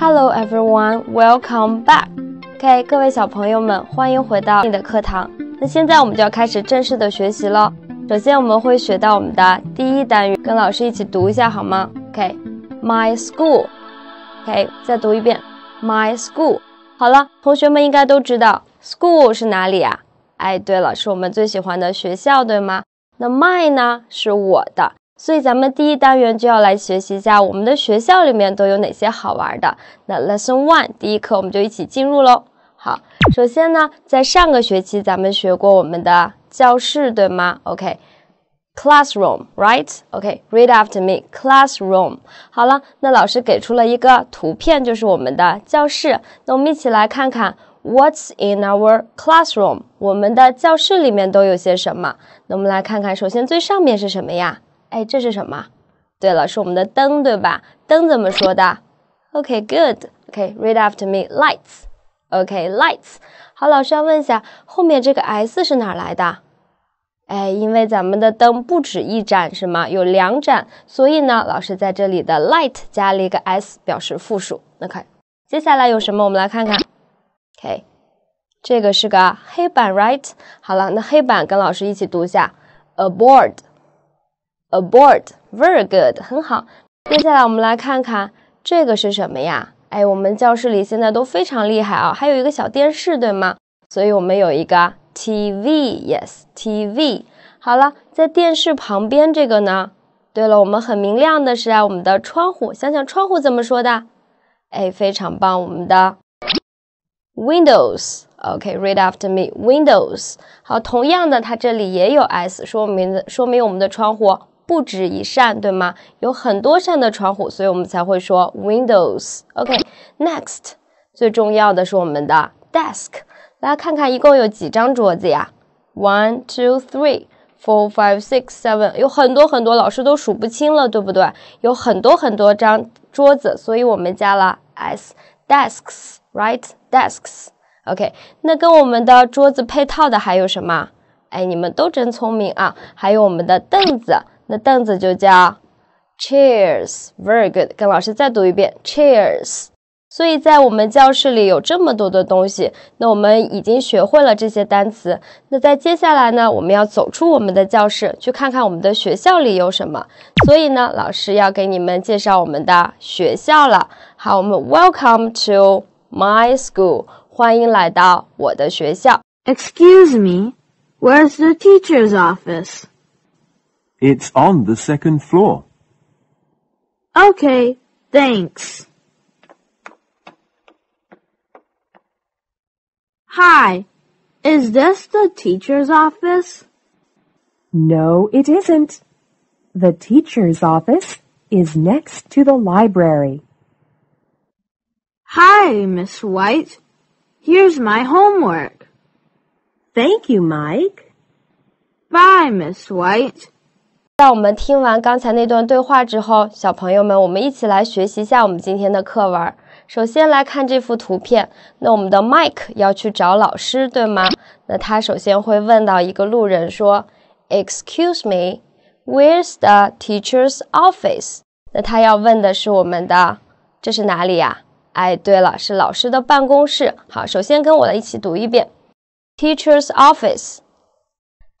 Hello everyone, welcome back. OK，各位小朋友们，欢迎回到你的课堂。那现在我们就要开始正式的学习了。首先我们会学到我们的第一单元，跟老师一起读一下好吗？OK，My school. OK，再读一遍，My school. 好了，同学们应该都知道，school 是哪里啊？哎，对了，是我们最喜欢的学校，对吗？那 my 呢，是我的。所以咱们第一单元就要来学习一下我们的学校里面都有哪些好玩的。那 Lesson One 第一课我们就一起进入喽。好，首先呢，在上个学期咱们学过我们的教室，对吗？OK，classroom，right？OK，read after me，classroom。好了，那老师给出了一个图片，就是我们的教室。那我们一起来看看 What's in our classroom？我们的教室里面都有些什么？那我们来看看，首先最上面是什么呀？哎，这是什么？对了，是我们的灯，对吧？灯怎么说的？OK，Good，OK，Read after me，lights。OK，lights。好，老师要问一下，后面这个 s 是哪来的？哎，因为咱们的灯不止一盏，是吗？有两盏，所以呢，老师在这里的 light 加了一个 s，表示复数。那看接下来有什么，我们来看看。OK，这个是个黑板，right？好了，那黑板跟老师一起读一下，a board。Aboard, very good，很好。接下来我们来看看这个是什么呀？哎，我们教室里现在都非常厉害啊，还有一个小电视，对吗？所以我们有一个 TV，yes，TV。好了，在电视旁边这个呢？对了，我们很明亮的是啊，我们的窗户，想想窗户怎么说的？哎，非常棒，我们的 windows，OK，read after me，windows。好，同样的，它这里也有 s，说明说明我们的窗户。不止一扇，对吗？有很多扇的窗户，所以我们才会说 windows。OK，next，最重要的是我们的 desk，来看看一共有几张桌子呀？One, two, three, four, five, six, seven，有很多很多，老师都数不清了，对不对？有很多很多张桌子，所以我们加了 s，desks，right？desks，OK，那跟我们的桌子配套的还有什么？哎，你们都真聪明啊！还有我们的凳子。那凳子就叫 chairs，very good，跟老师再读一遍 chairs。所以在我们教室里有这么多的东西，那我们已经学会了这些单词。那在接下来呢，我们要走出我们的教室，去看看我们的学校里有什么。所以呢，老师要给你们介绍我们的学校了。好，我们 welcome to my school，欢迎来到我的学校。Excuse me，where's the teacher's office？It's on the second floor. Okay, thanks. Hi, is this the teacher's office? No, it isn't. The teacher's office is next to the library. Hi, Miss White. Here's my homework. Thank you, Mike. Bye, Miss White. 在我们听完刚才那段对话之后，小朋友们，我们一起来学习一下我们今天的课文。首先来看这幅图片，那我们的 Mike 要去找老师，对吗？那他首先会问到一个路人说：“Excuse me, where's the teacher's office？” 那他要问的是我们的这是哪里呀？哎，对了，是老师的办公室。好，首先跟我来一起读一遍：“Teacher's office,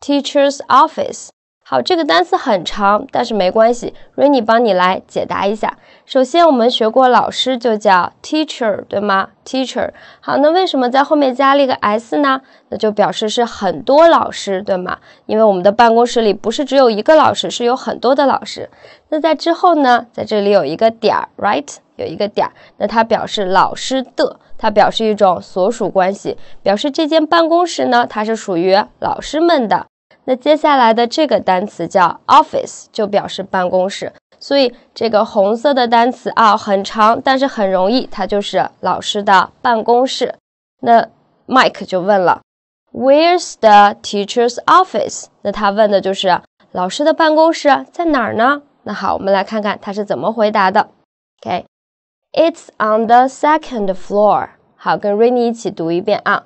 teacher's office。”好，这个单词很长，但是没关系。Rainy 帮你来解答一下。首先，我们学过老师就叫 teacher，对吗？teacher。好，那为什么在后面加了一个 s 呢？那就表示是很多老师，对吗？因为我们的办公室里不是只有一个老师，是有很多的老师。那在之后呢，在这里有一个点儿，right，有一个点儿，那它表示老师的，它表示一种所属关系，表示这间办公室呢，它是属于老师们的。那接下来的这个单词叫 office，就表示办公室。所以这个红色的单词啊，很长，但是很容易，它就是老师的办公室。那 Mike 就问了，Where's the teacher's office？那他问的就是老师的办公室在哪儿呢？那好，我们来看看他是怎么回答的。o k It's on the second floor。好，跟 Rainy 一起读一遍啊。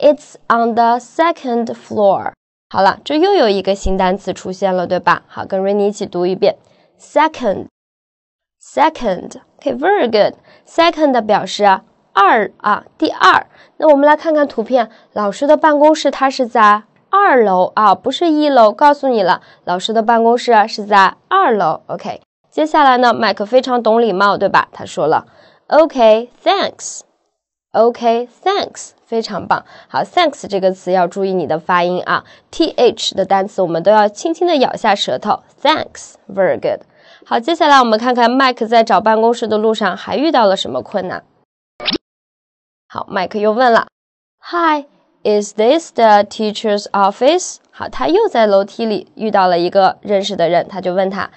It's on the second floor。好了，这又有一个新单词出现了，对吧？好，跟 Rainy 一起读一遍，second，second，OK，very good，second 表示二啊，第二。那我们来看看图片，老师的办公室它是在二楼啊，不是一楼，告诉你了，老师的办公室是在二楼。OK，接下来呢，麦克非常懂礼貌，对吧？他说了，OK，thanks。OK，Thanks，非常棒。好，Thanks 这个词要注意你的发音啊。T H 的单词我们都要轻轻的咬下舌头。Thanks，very good。好，接下来我们看看 Mike 在找办公室的路上还遇到了什么困难。好，Mike 又问了，Hi，Is this the teacher's office？好，他又在楼梯里遇到了一个认识的人，他就问他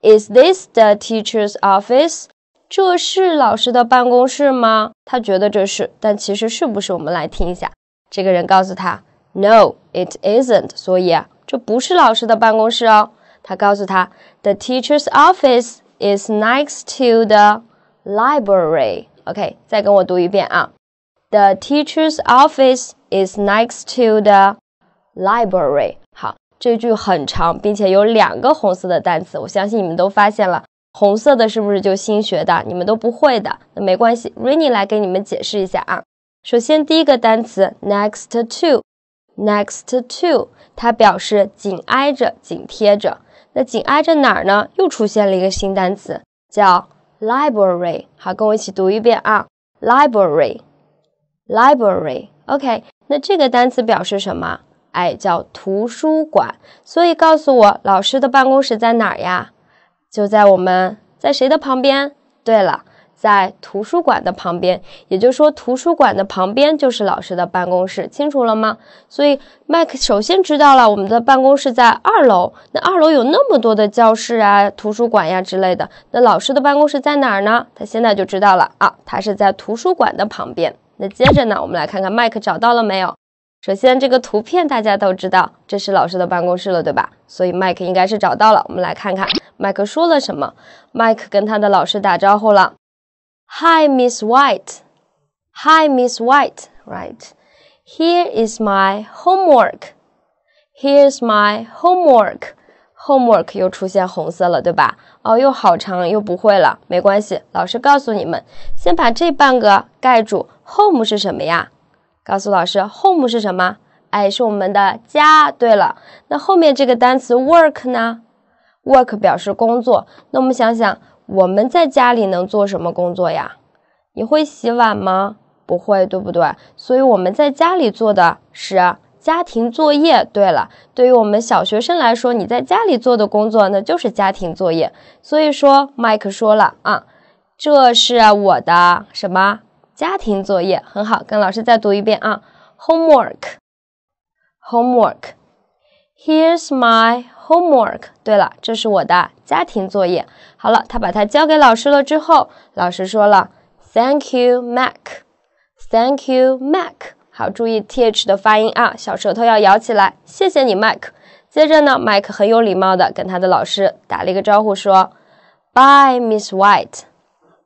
，Is this the teacher's office？这是老师的办公室吗？他觉得这是，但其实是不是？我们来听一下。这个人告诉他，No，it isn't。所以啊，这不是老师的办公室哦。他告诉他，The teacher's office is next to the library。OK，再跟我读一遍啊，The teacher's office is next to the library。好，这句很长，并且有两个红色的单词，我相信你们都发现了。红色的是不是就新学的？你们都不会的，那没关系，Rainy 来给你们解释一下啊。首先，第一个单词 next to，next to，它表示紧挨着、紧贴着。那紧挨着哪儿呢？又出现了一个新单词叫 library。好，跟我一起读一遍啊，library，library。OK，那这个单词表示什么？哎，叫图书馆。所以告诉我，老师的办公室在哪儿呀？就在我们在谁的旁边？对了，在图书馆的旁边。也就是说，图书馆的旁边就是老师的办公室，清楚了吗？所以，麦克首先知道了我们的办公室在二楼。那二楼有那么多的教室啊、图书馆呀之类的。那老师的办公室在哪儿呢？他现在就知道了啊，他是在图书馆的旁边。那接着呢，我们来看看麦克找到了没有。首先，这个图片大家都知道，这是老师的办公室了，对吧？所以 Mike 应该是找到了。我们来看看 Mike 说了什么。Mike 跟他的老师打招呼了。Hi Miss White，Hi Miss White，Right？Here is my homework，Here's my homework，homework 又出现红色了，对吧？哦，又好长，又不会了。没关系，老师告诉你们，先把这半个盖住。Home 是什么呀？告诉老师，home 是什么？哎，是我们的家。对了，那后面这个单词 work 呢？work 表示工作。那我们想想，我们在家里能做什么工作呀？你会洗碗吗？不会，对不对？所以我们在家里做的是家庭作业。对了，对于我们小学生来说，你在家里做的工作那就是家庭作业。所以说，Mike 说了啊，这是我的什么？家庭作业很好，跟老师再读一遍啊。Homework，homework，here's my homework。对了，这是我的家庭作业。好了，他把它交给老师了之后，老师说了，Thank you，Mike。Thank you，Mike。好，注意 th 的发音啊，小舌头要摇起来。谢谢你，Mike。接着呢，Mike 很有礼貌的跟他的老师打了一个招呼，说，Bye，Miss White。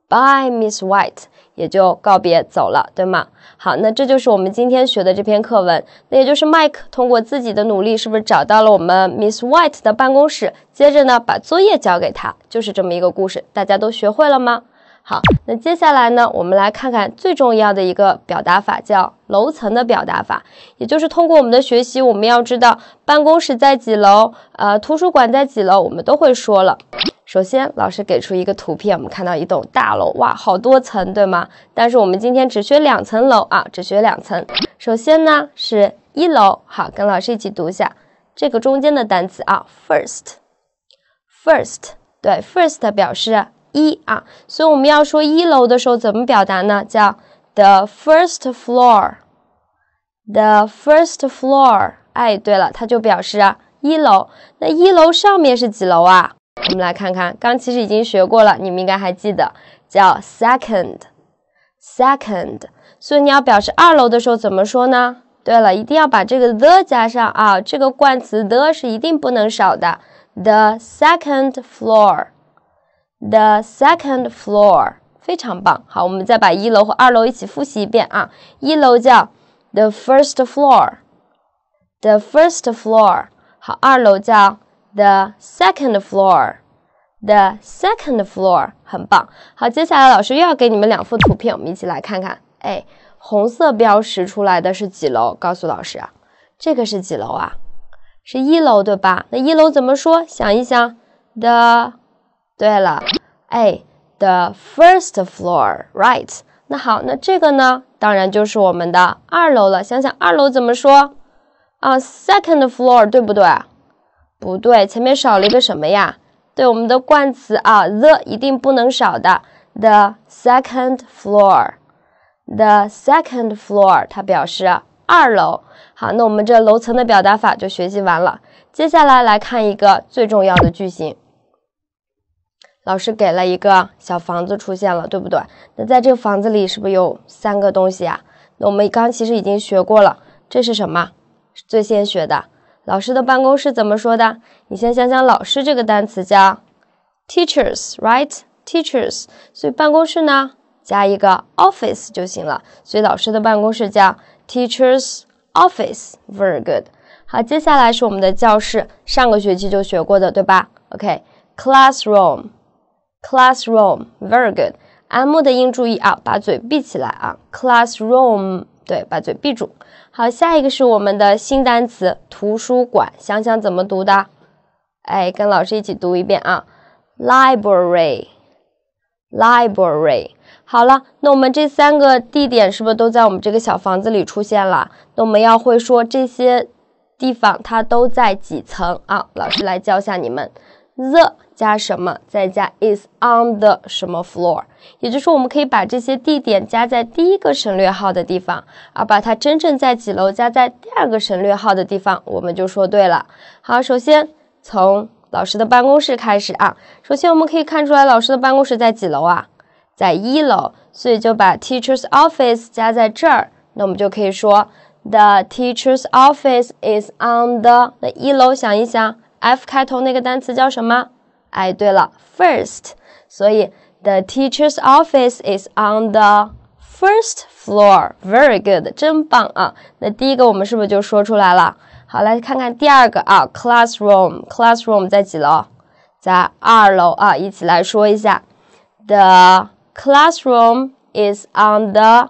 By Miss White，也就告别走了，对吗？好，那这就是我们今天学的这篇课文。那也就是 Mike 通过自己的努力，是不是找到了我们 Miss White 的办公室？接着呢，把作业交给他，就是这么一个故事。大家都学会了吗？好，那接下来呢，我们来看看最重要的一个表达法，叫楼层的表达法。也就是通过我们的学习，我们要知道办公室在几楼，呃，图书馆在几楼，我们都会说了。首先，老师给出一个图片，我们看到一栋大楼，哇，好多层，对吗？但是我们今天只学两层楼啊，只学两层。首先呢是一楼，好，跟老师一起读一下这个中间的单词啊，first，first，对，first 表示一啊，所以我们要说一楼的时候怎么表达呢？叫 the first floor，the first floor，哎，对了，它就表示一楼。那一楼上面是几楼啊？我们来看看，刚其实已经学过了，你们应该还记得，叫 second，second，所以你要表示二楼的时候怎么说呢？对了，一定要把这个 the 加上啊，这个冠词 the 是一定不能少的，the second floor，the second floor，非常棒。好，我们再把一楼和二楼一起复习一遍啊，一楼叫 the first floor，the first floor，好，二楼叫。The second floor, the second floor，很棒。好，接下来老师又要给你们两幅图片，我们一起来看看。哎，红色标识出来的是几楼？告诉老师啊，这个是几楼啊？是一楼，对吧？那一楼怎么说？想一想，the，对了，哎，the first floor，right？那好，那这个呢？当然就是我们的二楼了。想想二楼怎么说啊？Second floor，对不对？不对，前面少了一个什么呀？对，我们的冠词啊，the 一定不能少的。The second floor，the second floor，它表示二楼。好，那我们这楼层的表达法就学习完了。接下来来看一个最重要的句型。老师给了一个小房子，出现了，对不对？那在这个房子里是不是有三个东西啊？那我们刚其实已经学过了，这是什么？最先学的。老师的办公室怎么说的？你先想想，老师这个单词叫 teachers，right？teachers，所以办公室呢，加一个 office 就行了。所以老师的办公室叫 teachers' office，very good。好，接下来是我们的教室，上个学期就学过的，对吧？OK，classroom，classroom，very good。M 的音注意啊，把嘴闭起来啊，classroom，对，把嘴闭住。好，下一个是我们的新单词图书馆，想想怎么读的？哎，跟老师一起读一遍啊，library，library。好了，那我们这三个地点是不是都在我们这个小房子里出现了？那我们要会说这些地方它都在几层啊？老师来教下你们，the。加什么，再加 is on the 什么 floor，也就是说，我们可以把这些地点加在第一个省略号的地方，而把它真正在几楼加在第二个省略号的地方，我们就说对了。好，首先从老师的办公室开始啊，首先我们可以看出来老师的办公室在几楼啊，在一楼，所以就把 teacher's office 加在这儿，那我们就可以说 the teacher's office is on the 那一楼。想一想，f 开头那个单词叫什么？哎，对了，first，所以 the teacher's office is on the first floor. Very good，真棒啊！那第一个我们是不是就说出来了？好，来看看第二个啊，classroom，classroom 在几楼？在二楼啊，一起来说一下。The classroom is on the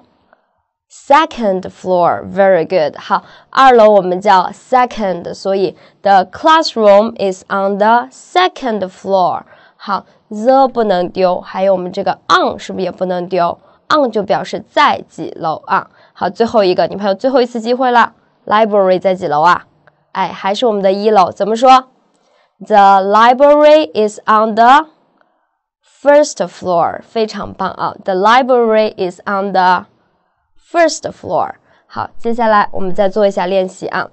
Second floor, very good. 好，二楼我们叫 second，所以 the classroom is on the second floor。好，the 不能丢，还有我们这个 on 是不是也不能丢？on 就表示在几楼啊。好，最后一个，你们还有最后一次机会了。Library 在几楼啊？哎，还是我们的一楼。怎么说？The library is on the first floor。非常棒啊！The library is on the First floor，好，接下来我们再做一下练习啊，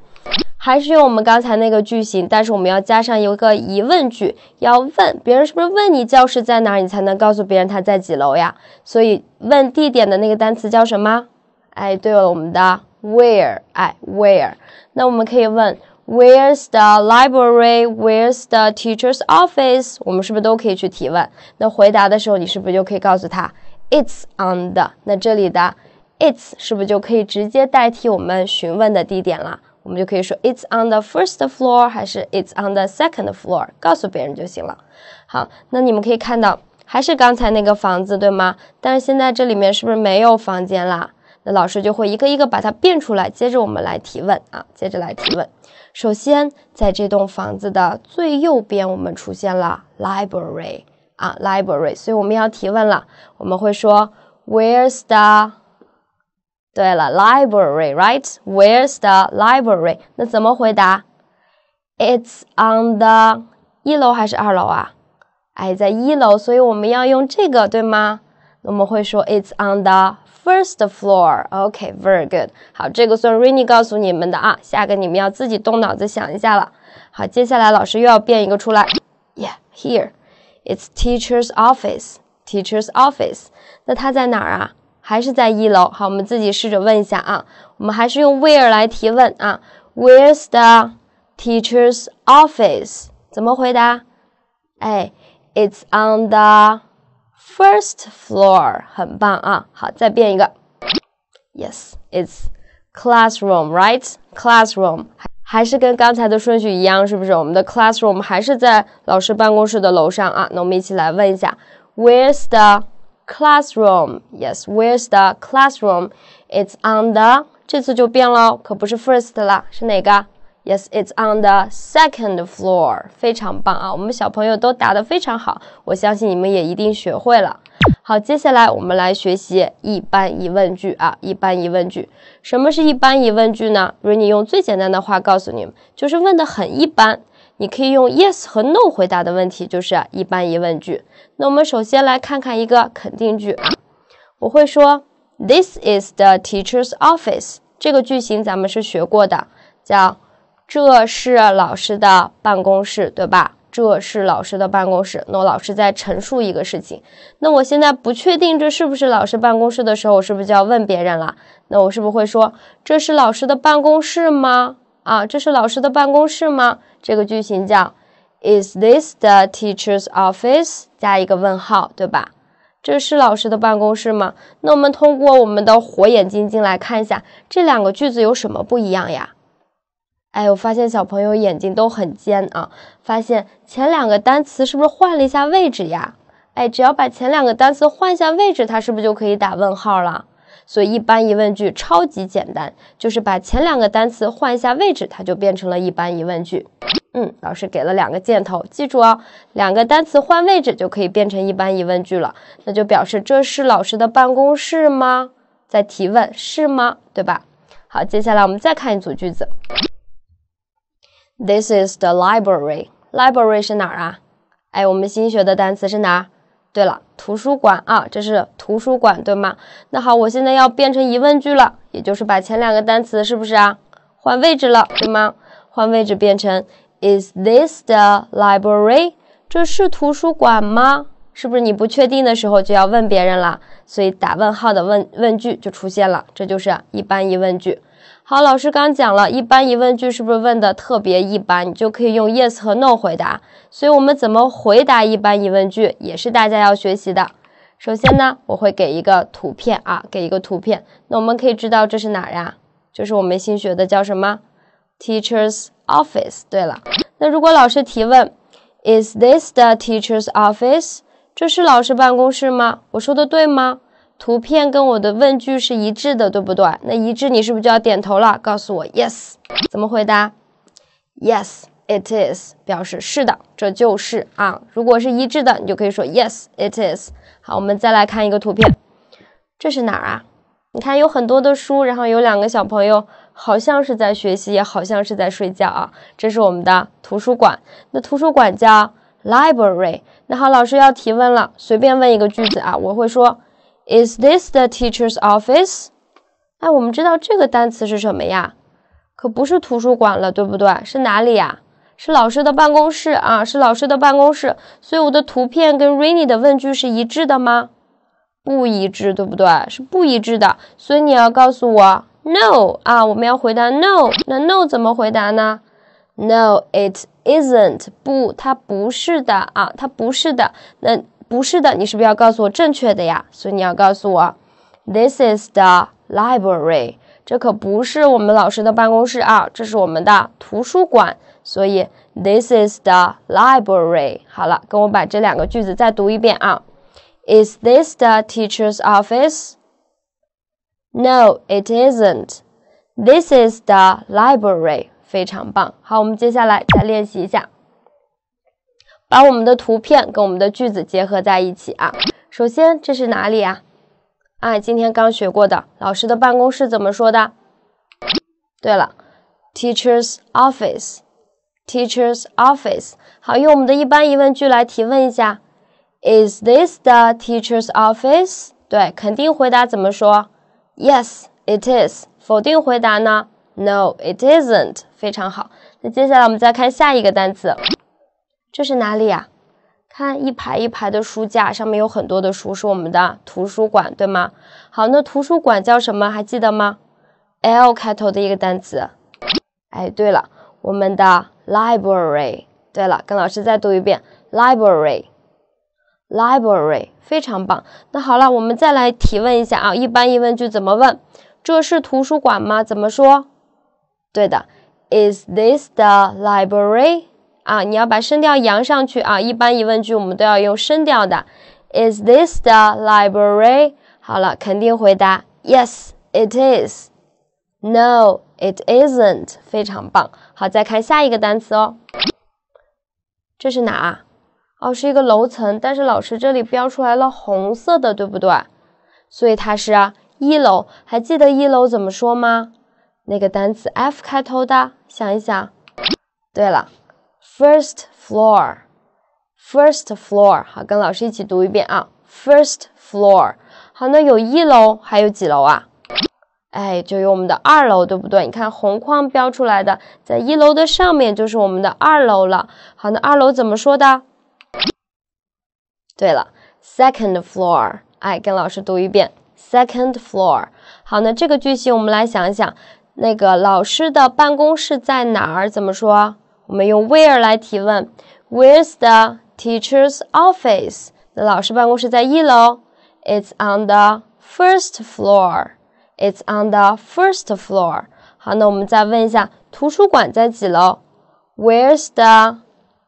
还是用我们刚才那个句型，但是我们要加上一个疑问句，要问别人是不是问你教室在哪，你才能告诉别人他在几楼呀？所以问地点的那个单词叫什么？哎，对了，我们的 where，哎 where，那我们可以问 Where's the library？Where's the teacher's office？我们是不是都可以去提问？那回答的时候，你是不是就可以告诉他 It's on the，那这里的。It's 是不是就可以直接代替我们询问的地点了？我们就可以说 It's on the first floor 还是 It's on the second floor，告诉别人就行了。好，那你们可以看到还是刚才那个房子对吗？但是现在这里面是不是没有房间啦？那老师就会一个一个把它变出来。接着我们来提问啊，接着来提问。首先，在这栋房子的最右边，我们出现了 library 啊，library，所以我们要提问了。我们会说 Where's the？对了，library，right？Where's the library？那怎么回答？It's on the 一楼还是二楼啊？哎，在一楼，所以我们要用这个，对吗？我们会说 It's on the first floor。o k y very good。好，这个算 Rainy 告诉你们的啊，下个你们要自己动脑子想一下了。好，接下来老师又要变一个出来。Yeah，here。It's teacher's office。Teacher's office。那它在哪儿啊？还是在一楼。好，我们自己试着问一下啊。我们还是用 where 来提问啊。Where's the teacher's office？怎么回答？哎，It's on the first floor。很棒啊。好，再变一个。Yes，It's classroom，right？Classroom 还是跟刚才的顺序一样，是不是？我们的 classroom 还是在老师办公室的楼上啊。那我们一起来问一下，Where's the Classroom, yes. Where's the classroom? It's on the. 这次就变了，可不是 first 了，是哪个？Yes, it's on the second floor. 非常棒啊！我们小朋友都答得非常好，我相信你们也一定学会了。好，接下来我们来学习一般疑问句啊，一般疑问句。什么是一般疑问句呢？如果你用最简单的话告诉你们，就是问的很一般。你可以用 yes 和 no 回答的问题就是一般疑问句。那我们首先来看看一个肯定句，我会说 this is the teacher's office。这个句型咱们是学过的，叫这是老师的办公室，对吧？这是老师的办公室。那老师在陈述一个事情。那我现在不确定这是不是老师办公室的时候，我是不是就要问别人了？那我是不是会说这是老师的办公室吗？啊，这是老师的办公室吗？这个句型叫 Is this the teacher's office？加一个问号，对吧？这是老师的办公室吗？那我们通过我们的火眼金睛来看一下，这两个句子有什么不一样呀？哎，我发现小朋友眼睛都很尖啊！发现前两个单词是不是换了一下位置呀？哎，只要把前两个单词换一下位置，它是不是就可以打问号了？所以一般疑问句超级简单，就是把前两个单词换一下位置，它就变成了一般疑问句。嗯，老师给了两个箭头，记住哦，两个单词换位置就可以变成一般疑问句了。那就表示这是老师的办公室吗？在提问是吗？对吧？好，接下来我们再看一组句子。This is the library。Library 是哪儿啊？哎，我们新学的单词是哪儿？对了，图书馆啊，这是图书馆，对吗？那好，我现在要变成疑问句了，也就是把前两个单词是不是啊换位置了，对吗？换位置变成 Is this the library？这是图书馆吗？是不是你不确定的时候就要问别人了？所以打问号的问问句就出现了，这就是一般疑问句。好，老师刚讲了，一般疑问句是不是问的特别一般？你就可以用 yes 和 no 回答。所以，我们怎么回答一般疑问句也是大家要学习的。首先呢，我会给一个图片啊，给一个图片。那我们可以知道这是哪儿呀？就是我们新学的叫什么？teacher's office。对了，那如果老师提问，Is this the teacher's office？这是老师办公室吗？我说的对吗？图片跟我的问句是一致的，对不对？那一致，你是不是就要点头了？告诉我，yes，怎么回答？Yes, it is，表示是的，这就是啊。如果是一致的，你就可以说 yes, it is。好，我们再来看一个图片，这是哪儿啊？你看有很多的书，然后有两个小朋友，好像是在学习，也好像是在睡觉啊。这是我们的图书馆，那图书馆叫 library。那好，老师要提问了，随便问一个句子啊，我会说。Is this the teacher's office？哎，我们知道这个单词是什么呀？可不是图书馆了，对不对？是哪里呀？是老师的办公室啊！是老师的办公室。所以我的图片跟 Rainy 的问句是一致的吗？不一致，对不对？是不一致的。所以你要告诉我 No 啊！我们要回答 No。那 No 怎么回答呢？No，it isn't。不，它不是的啊，它不是的。那。不是的，你是不是要告诉我正确的呀？所以你要告诉我，This is the This is the library。好了，跟我把这两个句子再读一遍啊。Is this the teacher's office? No, it isn't. This is the library. 非常棒。好，我们接下来再练习一下。把我们的图片跟我们的句子结合在一起啊！首先，这是哪里啊？啊，今天刚学过的老师的办公室怎么说的？对了，teacher's office，teacher's office。好，用我们的一般疑问句来提问一下：Is this the teacher's office？对，肯定回答怎么说？Yes, it is。否定回答呢？No, it isn't。非常好。那接下来我们再看下一个单词。这是哪里呀？看一排一排的书架，上面有很多的书，是我们的图书馆，对吗？好，那图书馆叫什么？还记得吗？L 开头的一个单词。哎，对了，我们的 library。对了，跟老师再读一遍，library，library，非常棒。那好了，我们再来提问一下啊，一般疑问句怎么问？这是图书馆吗？怎么说？对的，Is this the library？啊，你要把声调扬上去啊！一般疑问句我们都要用声调的。Is this the library？好了，肯定回答：Yes, it is. No, it isn't. 非常棒。好，再看下一个单词哦。这是哪？哦，是一个楼层，但是老师这里标出来了红色的，对不对？所以它是一楼。还记得一楼怎么说吗？那个单词 F 开头的，想一想。对了。First floor, first floor，好，跟老师一起读一遍啊。First floor，好，那有一楼，还有几楼啊？哎，就有我们的二楼，对不对？你看红框标出来的，在一楼的上面就是我们的二楼了。好，那二楼怎么说的？对了，second floor，哎，跟老师读一遍，second floor。好，那这个句型我们来想一想，那个老师的办公室在哪儿？怎么说？我们用 where 来提问。Where's the teacher's office？那老师办公室在一楼。It's on the first floor. It's on the first floor. 好，那我们再问一下，图书馆在几楼？Where's the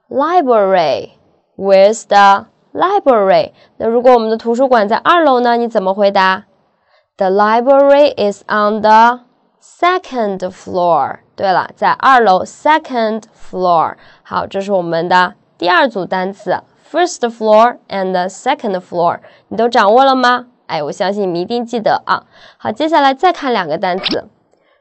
library? Where's the library? 那如果我们的图书馆在二楼呢？你怎么回答？The library is on the second floor. 对了，在二楼 second floor。好，这是我们的第二组单词 first floor and second floor。你都掌握了吗？哎，我相信你一定记得啊。好，接下来再看两个单词。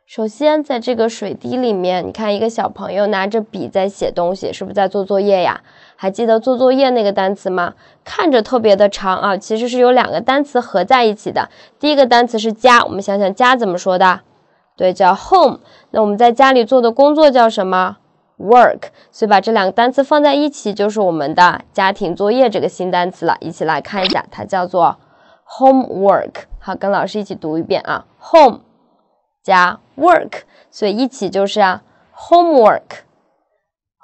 首先，在这个水滴里面，你看一个小朋友拿着笔在写东西，是不是在做作业呀？还记得做作业那个单词吗？看着特别的长啊，其实是有两个单词合在一起的。第一个单词是加，我们想想加怎么说的？对，叫 home。那我们在家里做的工作叫什么？work。所以把这两个单词放在一起，就是我们的家庭作业这个新单词了。一起来看一下，它叫做 homework。好，跟老师一起读一遍啊，home 加 work，所以一起就是啊 homework。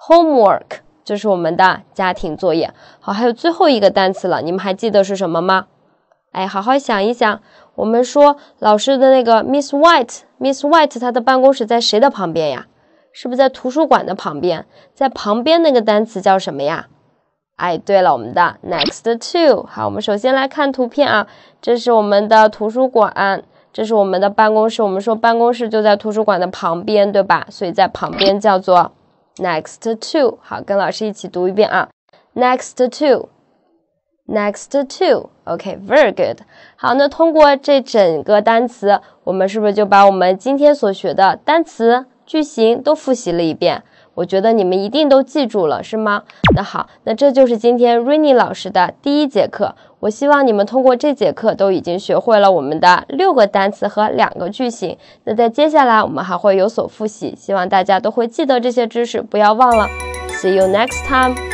homework 就是我们的家庭作业。好，还有最后一个单词了，你们还记得是什么吗？哎，好好想一想。我们说老师的那个 Miss White，Miss White 她的办公室在谁的旁边呀？是不是在图书馆的旁边？在旁边那个单词叫什么呀？哎，对了，我们的 next to。好，我们首先来看图片啊，这是我们的图书馆，这是我们的办公室。我们说办公室就在图书馆的旁边，对吧？所以在旁边叫做 next to。好，跟老师一起读一遍啊，next to，next to。OK, very good. 好，那通过这整个单词，我们是不是就把我们今天所学的单词、句型都复习了一遍？我觉得你们一定都记住了，是吗？那好，那这就是今天 Rainy 老师的第一节课。我希望你们通过这节课都已经学会了我们的六个单词和两个句型。那在接下来我们还会有所复习，希望大家都会记得这些知识，不要忘了。See you next time.